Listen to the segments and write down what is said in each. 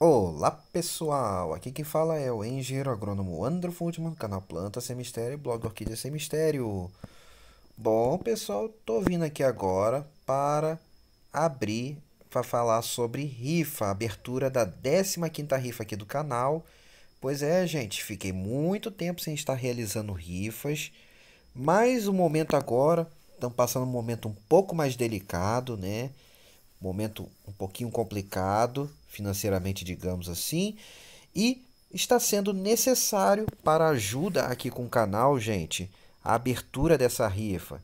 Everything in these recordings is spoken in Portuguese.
Olá pessoal, aqui quem fala é o engenheiro agrônomo Andro Fundman, canal Planta Sem Mistério e blog Orquídea Sem Mistério. Bom pessoal, tô vindo aqui agora para abrir, para falar sobre rifa, abertura da 15ª rifa aqui do canal. Pois é gente, fiquei muito tempo sem estar realizando rifas, mas o momento agora, estamos passando um momento um pouco mais delicado, né? momento um pouquinho complicado, financeiramente, digamos assim, e está sendo necessário para ajuda aqui com o canal, gente, a abertura dessa rifa.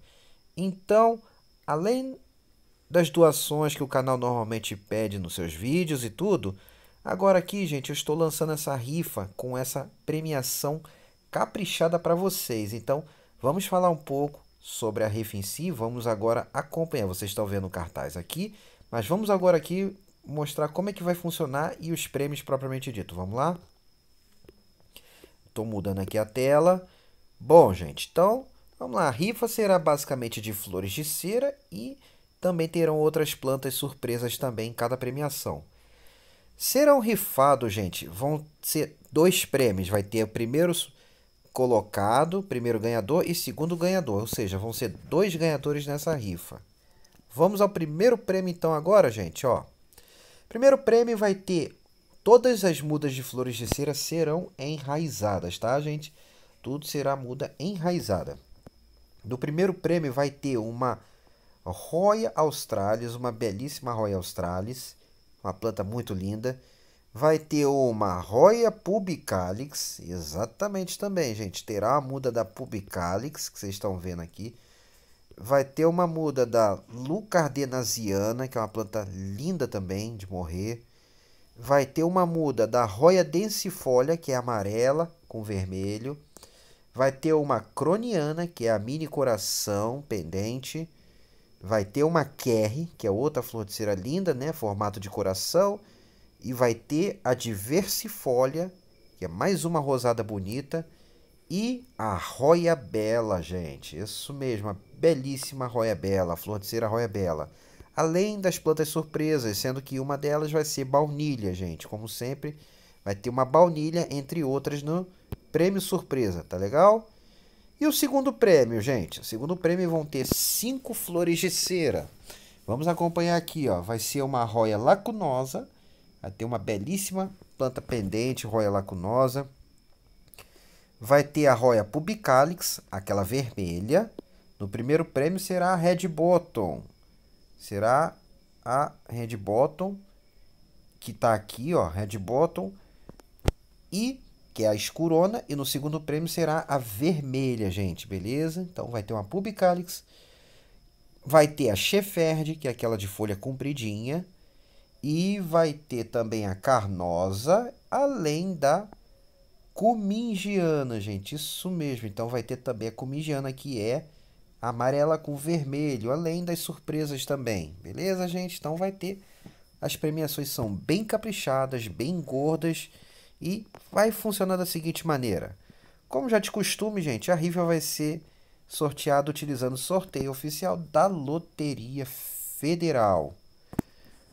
Então, além das doações que o canal normalmente pede nos seus vídeos e tudo, agora aqui, gente, eu estou lançando essa rifa com essa premiação caprichada para vocês. Então, vamos falar um pouco sobre a rifa em si, vamos agora acompanhar. Vocês estão vendo o cartaz aqui. Mas vamos agora aqui mostrar como é que vai funcionar e os prêmios propriamente dito. Vamos lá? Estou mudando aqui a tela. Bom, gente, então vamos lá. A rifa será basicamente de flores de cera e também terão outras plantas surpresas também em cada premiação. Serão rifados, gente, vão ser dois prêmios. Vai ter o primeiro colocado, primeiro ganhador e segundo ganhador. Ou seja, vão ser dois ganhadores nessa rifa. Vamos ao primeiro prêmio então agora, gente, ó. Primeiro prêmio vai ter todas as mudas de flores de cera serão enraizadas, tá, gente? Tudo será muda enraizada. No primeiro prêmio vai ter uma Roya australis, uma belíssima Roya australis, uma planta muito linda. Vai ter uma Roya pubicalix, exatamente também, gente. Terá a muda da pubicalix, que vocês estão vendo aqui vai ter uma muda da Lucardenasiana, que é uma planta linda também de morrer. Vai ter uma muda da Roya densifolia, que é amarela com vermelho. Vai ter uma croniana, que é a mini coração pendente. Vai ter uma kerry, que é outra flor de cera linda, né, formato de coração. E vai ter a diversifolia, que é mais uma rosada bonita. E a Roya Bela, gente. Isso mesmo, a belíssima roia bela, cera roia bela. Além das plantas surpresas, sendo que uma delas vai ser baunilha, gente. Como sempre, vai ter uma baunilha entre outras no prêmio surpresa, tá legal? E o segundo prêmio, gente? O segundo prêmio vão ter cinco flores de cera. Vamos acompanhar aqui, ó. Vai ser uma roia lacunosa. Vai ter uma belíssima planta pendente, roia lacunosa. Vai ter a roia pubicalix, aquela vermelha. No primeiro prêmio será a Red Bottom. Será a Red Bottom, que está aqui, ó, Red Bottom, e que é a escurona, e no segundo prêmio será a vermelha, gente, beleza? Então vai ter uma Pubicalix, vai ter a Cheferd, que é aquela de folha compridinha, e vai ter também a Carnosa, além da Comingiana, gente, isso mesmo. Então vai ter também a Comingiana, que é amarela com vermelho, além das surpresas também. Beleza, gente? Então vai ter. As premiações são bem caprichadas, bem gordas e vai funcionar da seguinte maneira. Como já de costume, gente, a rifa vai ser sorteada utilizando sorteio oficial da Loteria Federal.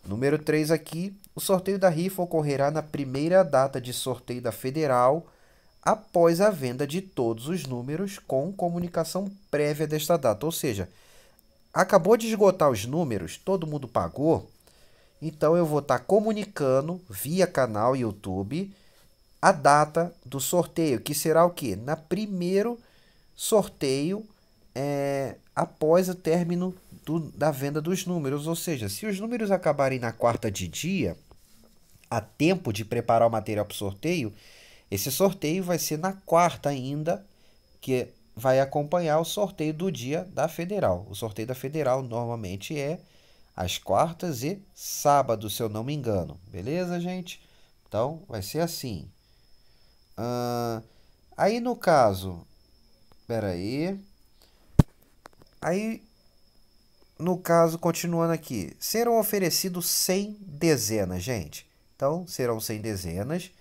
Número 3 aqui, o sorteio da rifa ocorrerá na primeira data de sorteio da Federal após a venda de todos os números com comunicação prévia desta data. Ou seja, acabou de esgotar os números, todo mundo pagou, então eu vou estar tá comunicando via canal YouTube a data do sorteio, que será o que? Na primeiro sorteio é, após o término do, da venda dos números. Ou seja, se os números acabarem na quarta de dia, há tempo de preparar o material para o sorteio esse sorteio vai ser na quarta ainda, que vai acompanhar o sorteio do dia da Federal. O sorteio da Federal normalmente é às quartas e sábado, se eu não me engano. Beleza, gente? Então, vai ser assim. Uh, aí, no caso... Espera aí. Aí, no caso, continuando aqui, serão oferecidos 100 dezenas, gente. Então, serão 100 dezenas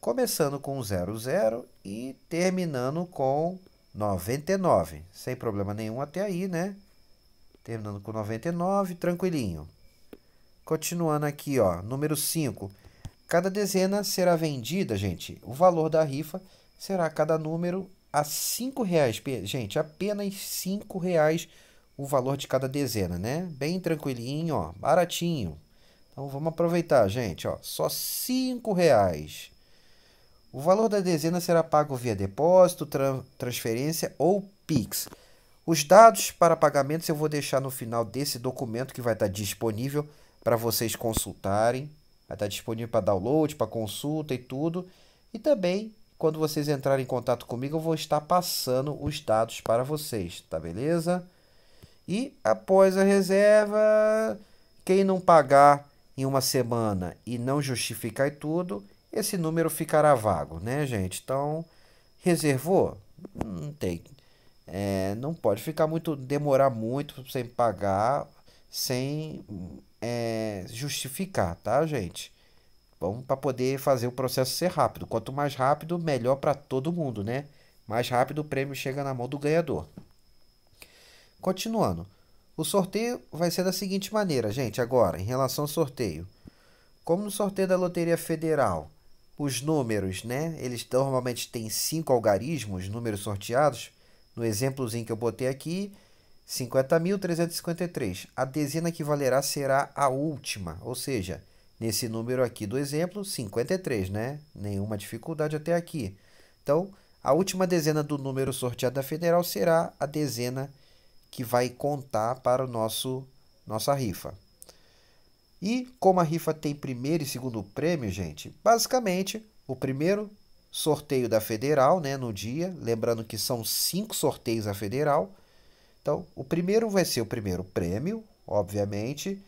começando com 00 e terminando com 99, sem problema nenhum até aí, né? Terminando com 99, tranquilinho. Continuando aqui, ó, número 5. Cada dezena será vendida, gente. O valor da rifa será cada número a cinco reais, gente, apenas cinco reais o valor de cada dezena, né? Bem tranquilinho, ó, baratinho. Então vamos aproveitar, gente, ó, só cinco reais. O valor da dezena será pago via depósito, tra transferência ou PIX. Os dados para pagamentos eu vou deixar no final desse documento que vai estar disponível para vocês consultarem. Vai estar disponível para download, para consulta e tudo. E também, quando vocês entrarem em contato comigo, eu vou estar passando os dados para vocês, tá beleza? E após a reserva, quem não pagar em uma semana e não justificar e tudo, esse número ficará vago, né, gente? Então, reservou? Não tem. É, não pode ficar muito, demorar muito sem pagar, sem é, justificar, tá, gente? Vamos para poder fazer o processo ser rápido. Quanto mais rápido, melhor para todo mundo, né? Mais rápido o prêmio chega na mão do ganhador. Continuando. O sorteio vai ser da seguinte maneira, gente, agora, em relação ao sorteio. Como no sorteio da Loteria Federal, os números, né? Eles normalmente têm cinco algarismos, números sorteados. No exemplozinho que eu botei aqui, 50.353. A dezena que valerá será a última, ou seja, nesse número aqui do exemplo, 53, né? Nenhuma dificuldade até aqui. Então, a última dezena do número sorteado da federal será a dezena que vai contar para o nosso nossa rifa. E como a rifa tem primeiro e segundo prêmio, gente, basicamente o primeiro sorteio da Federal, né, no dia, lembrando que são cinco sorteios a Federal. Então, o primeiro vai ser o primeiro prêmio, obviamente,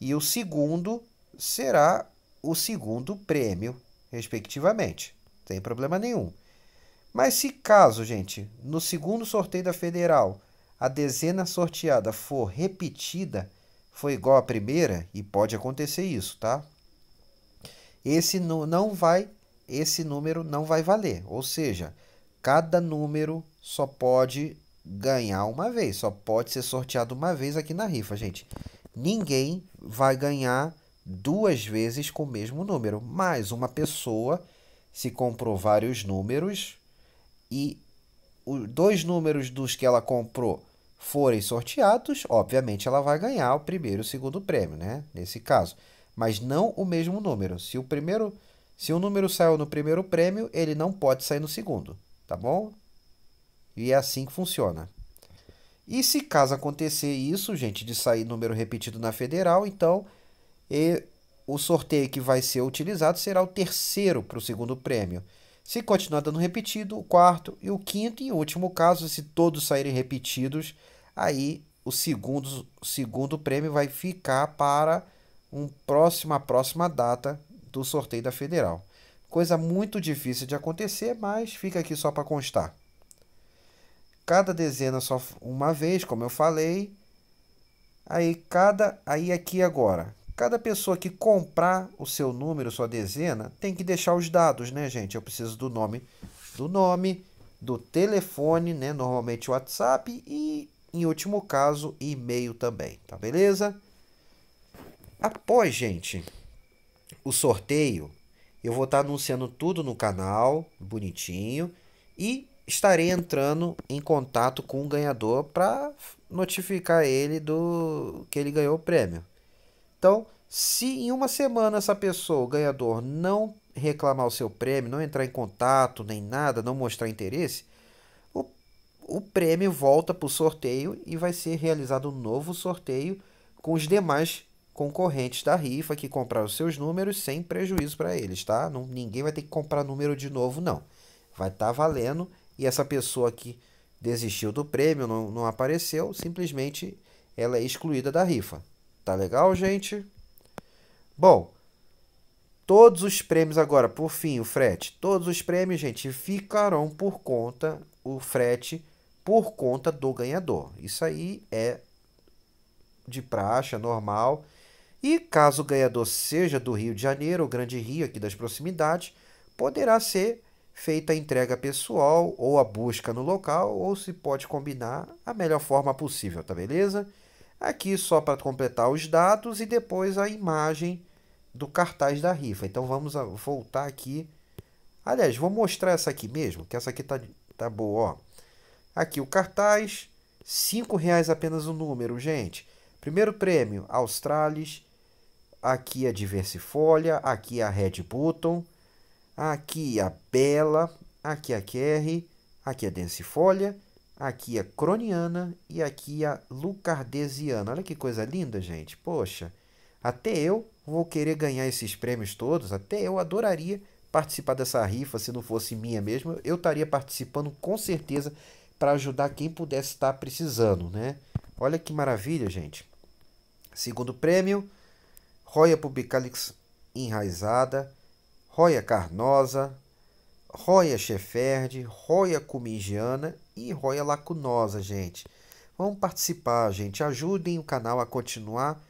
e o segundo será o segundo prêmio, respectivamente. tem problema nenhum. Mas se caso, gente, no segundo sorteio da Federal, a dezena sorteada for repetida, foi igual à primeira, e pode acontecer isso, tá? Esse não vai, esse número não vai valer, ou seja, cada número só pode ganhar uma vez, só pode ser sorteado uma vez aqui na rifa, gente. Ninguém vai ganhar duas vezes com o mesmo número, mas uma pessoa se comprou vários números e os dois números dos que ela comprou forem sorteados, obviamente ela vai ganhar o primeiro e o segundo prêmio, né? Nesse caso. Mas não o mesmo número. Se o primeiro, se o número saiu no primeiro prêmio, ele não pode sair no segundo, tá bom? E é assim que funciona. E se caso acontecer isso, gente, de sair número repetido na federal, então e, o sorteio que vai ser utilizado será o terceiro para o segundo prêmio. Se continuar dando repetido, o quarto e o quinto, e em último caso, se todos saírem repetidos, aí o segundo, o segundo prêmio vai ficar para um próximo, a próxima data do sorteio da Federal. Coisa muito difícil de acontecer, mas fica aqui só para constar. Cada dezena só uma vez, como eu falei. Aí cada aí aqui agora. Cada pessoa que comprar o seu número, sua dezena, tem que deixar os dados, né, gente? Eu preciso do nome, do nome, do telefone, né, normalmente WhatsApp e em último caso, e-mail também, tá beleza? Após, gente, o sorteio, eu vou estar tá anunciando tudo no canal, bonitinho, e estarei entrando em contato com o ganhador para notificar ele do que ele ganhou o prêmio, então, se em uma semana essa pessoa, o ganhador, não reclamar o seu prêmio, não entrar em contato nem nada, não mostrar interesse, o, o prêmio volta para o sorteio e vai ser realizado um novo sorteio com os demais concorrentes da rifa que compraram seus números sem prejuízo para eles, tá? Não, ninguém vai ter que comprar número de novo, não. Vai estar tá valendo e essa pessoa que desistiu do prêmio, não, não apareceu, simplesmente ela é excluída da rifa. Tá legal, gente? Bom, todos os prêmios agora, por fim, o frete. Todos os prêmios, gente, ficarão por conta, o frete, por conta do ganhador. Isso aí é de praxe, é normal. E caso o ganhador seja do Rio de Janeiro, o Grande Rio aqui das proximidades, poderá ser feita a entrega pessoal ou a busca no local, ou se pode combinar a melhor forma possível, tá beleza? Aqui só para completar os dados e depois a imagem do cartaz da rifa. Então vamos voltar aqui. Aliás, vou mostrar essa aqui mesmo, que essa aqui tá, tá boa. Ó. Aqui o cartaz, R$ reais apenas o número, gente. Primeiro prêmio, Australis. Aqui a Diversifolha, aqui a Red Button, aqui a Bela, aqui a QR, aqui a Densifolha Aqui a é croniana e aqui a é lucardesiana. Olha que coisa linda, gente. Poxa, até eu vou querer ganhar esses prêmios todos, até eu adoraria participar dessa rifa, se não fosse minha mesmo, eu estaria participando com certeza para ajudar quem pudesse estar tá precisando, né? Olha que maravilha, gente. Segundo prêmio, Roya Pubicalix enraizada, Roya carnosa, Roya Shefferd, Roya Cumingiana e Roya Lacunosa, gente. Vamos participar, gente. Ajudem o canal a continuar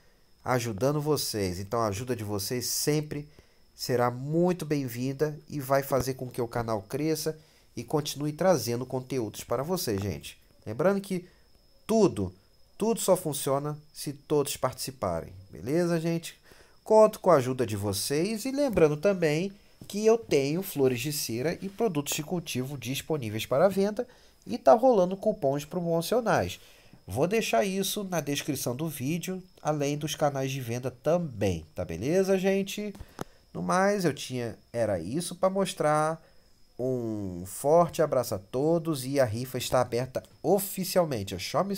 ajudando vocês. Então, a ajuda de vocês sempre será muito bem-vinda e vai fazer com que o canal cresça e continue trazendo conteúdos para vocês, gente. Lembrando que tudo, tudo só funciona se todos participarem. Beleza, gente? Conto com a ajuda de vocês e lembrando também que eu tenho flores de cera e produtos de cultivo disponíveis para venda e está rolando cupons promocionais. Vou deixar isso na descrição do vídeo, além dos canais de venda também, tá beleza, gente? No mais, eu tinha era isso para mostrar. Um forte abraço a todos e a rifa está aberta oficialmente. É só me,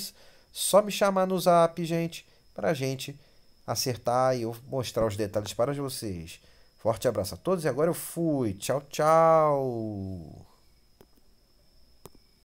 só me chamar no zap, gente, para gente acertar e eu mostrar os detalhes para vocês. Forte abraço a todos e agora eu fui. Tchau, tchau.